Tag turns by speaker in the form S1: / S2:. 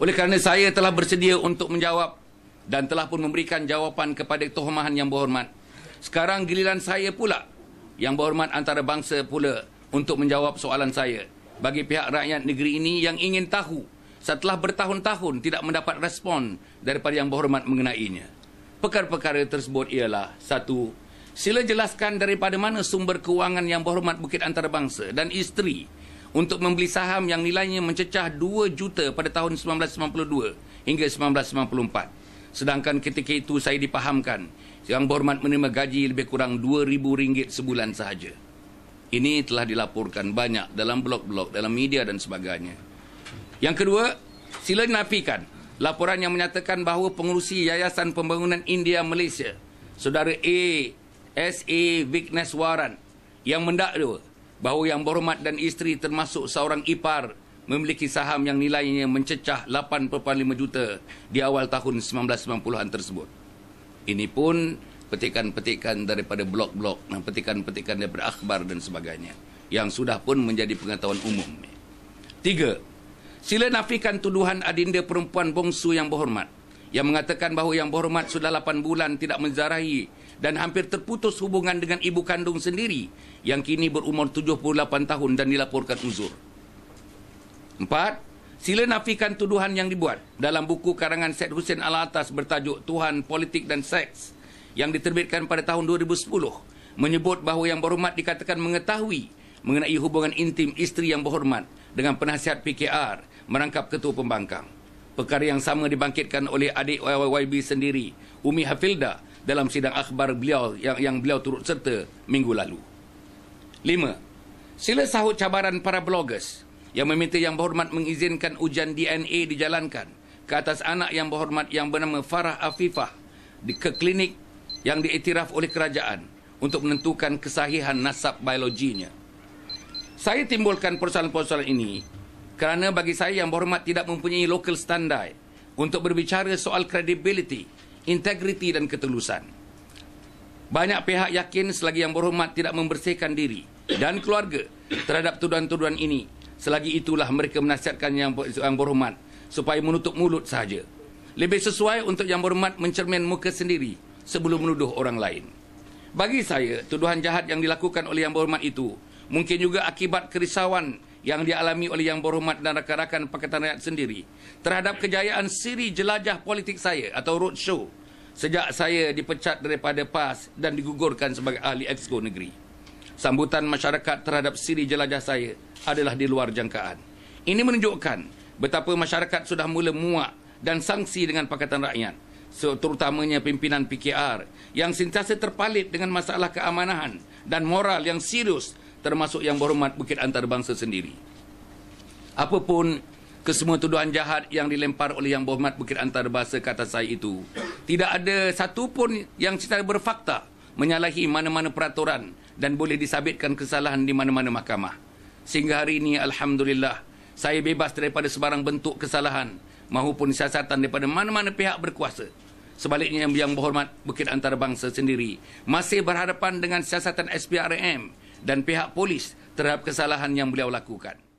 S1: Oleh kerana saya telah bersedia untuk menjawab dan telah pun memberikan jawapan kepada tuhmahan yang berhormat. Sekarang giliran saya pula yang berhormat bangsa pula untuk menjawab soalan saya. Bagi pihak rakyat negeri ini yang ingin tahu setelah bertahun-tahun tidak mendapat respon daripada yang berhormat mengenainya. Perkara-perkara tersebut ialah satu, sila jelaskan daripada mana sumber kewangan yang berhormat Bukit Antarabangsa dan isteri untuk membeli saham yang nilainya mencecah 2 juta pada tahun 1992 hingga 1994. Sedangkan ketika itu saya dipahamkan yang berhormat menerima gaji lebih kurang RM2,000 sebulan sahaja. Ini telah dilaporkan banyak dalam blog-blog, dalam media dan sebagainya. Yang kedua, sila dinafikan laporan yang menyatakan bahawa pengurusi Yayasan Pembangunan India Malaysia, Saudara A. S. A. Vigneswaran yang mendakwa bahawa yang berhormat dan isteri termasuk seorang ipar memiliki saham yang nilainya mencecah 8.5 juta di awal tahun 1990-an tersebut. Ini pun petikan-petikan daripada blog-blog dan petikan-petikan daripada akhbar dan sebagainya yang sudah pun menjadi pengetahuan umum. Tiga, sila nafikan tuduhan adinda perempuan bongsu yang berhormat yang mengatakan bahawa yang berhormat sudah 8 bulan tidak menzarahi dan hampir terputus hubungan dengan ibu kandung sendiri yang kini berumur 78 tahun dan dilaporkan uzur. Empat, sila nafikan tuduhan yang dibuat dalam buku karangan Syed Hussein Al-Atas bertajuk Tuhan, Politik dan Seks yang diterbitkan pada tahun 2010 menyebut bahawa yang berhormat dikatakan mengetahui mengenai hubungan intim isteri yang berhormat dengan penasihat PKR merangkap ketua pembangkang. Perkara yang sama dibangkitkan oleh adik YYB sendiri, Umi Hafilda, dalam sidang akhbar beliau yang, yang beliau turut serta minggu lalu. Lima, sila sahut cabaran para bloggers yang meminta yang berhormat mengizinkan ujian DNA dijalankan ke atas anak yang berhormat yang bernama Farah Afifah di ke klinik yang diiktiraf oleh kerajaan untuk menentukan kesahihan nasab biologinya. Saya timbulkan persoalan-persoalan ini kerana bagi saya yang berhormat tidak mempunyai local standard untuk berbicara soal credibility integriti dan ketulusan. Banyak pihak yakin selagi yang berhormat tidak membersihkan diri dan keluarga terhadap tuduhan-tuduhan ini selagi itulah mereka menasihatkan yang berhormat supaya menutup mulut sahaja. Lebih sesuai untuk yang berhormat mencermin muka sendiri sebelum menuduh orang lain. Bagi saya, tuduhan jahat yang dilakukan oleh yang berhormat itu mungkin juga akibat kerisauan yang dialami oleh yang berhormat dan rakan-rakan Pakatan Rakyat sendiri terhadap kejayaan siri jelajah politik saya atau roadshow sejak saya dipecat daripada PAS dan digugurkan sebagai ahli exco negeri. Sambutan masyarakat terhadap siri jelajah saya adalah di luar jangkaan. Ini menunjukkan betapa masyarakat sudah mula muak dan sanksi dengan Pakatan Rakyat, terutamanya pimpinan PKR yang sentiasa terpalit dengan masalah keamanan dan moral yang serius termasuk yang berhormat Bukit Antarabangsa sendiri. Apapun kesemua tuduhan jahat yang dilempar oleh yang berhormat Bukit Antarabangsa kata saya itu, tidak ada satu pun yang secara berfakta menyalahi mana-mana peraturan dan boleh disabitkan kesalahan di mana-mana mahkamah. Sehingga hari ini, Alhamdulillah, saya bebas daripada sebarang bentuk kesalahan maupun siasatan daripada mana-mana pihak berkuasa. Sebaliknya, yang berhormat Bukit Antarabangsa sendiri masih berhadapan dengan siasatan SPRM dan pihak polis terhadap kesalahan yang beliau lakukan.